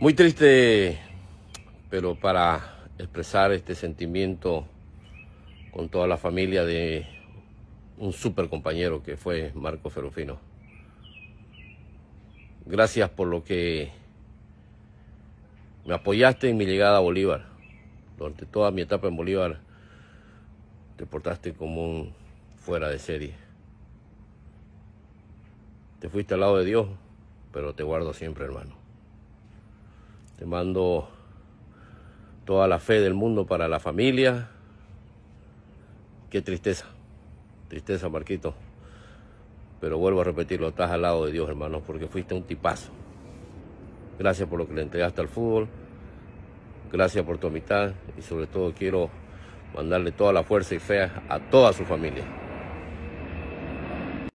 Muy triste, pero para expresar este sentimiento con toda la familia de un super compañero que fue Marco Ferrufino. Gracias por lo que me apoyaste en mi llegada a Bolívar. Durante toda mi etapa en Bolívar te portaste como un fuera de serie. Te fuiste al lado de Dios, pero te guardo siempre, hermano. Te mando toda la fe del mundo para la familia. Qué tristeza, tristeza Marquito. Pero vuelvo a repetirlo, estás al lado de Dios, hermano, porque fuiste un tipazo. Gracias por lo que le entregaste al fútbol. Gracias por tu amistad y sobre todo quiero mandarle toda la fuerza y fe a toda su familia.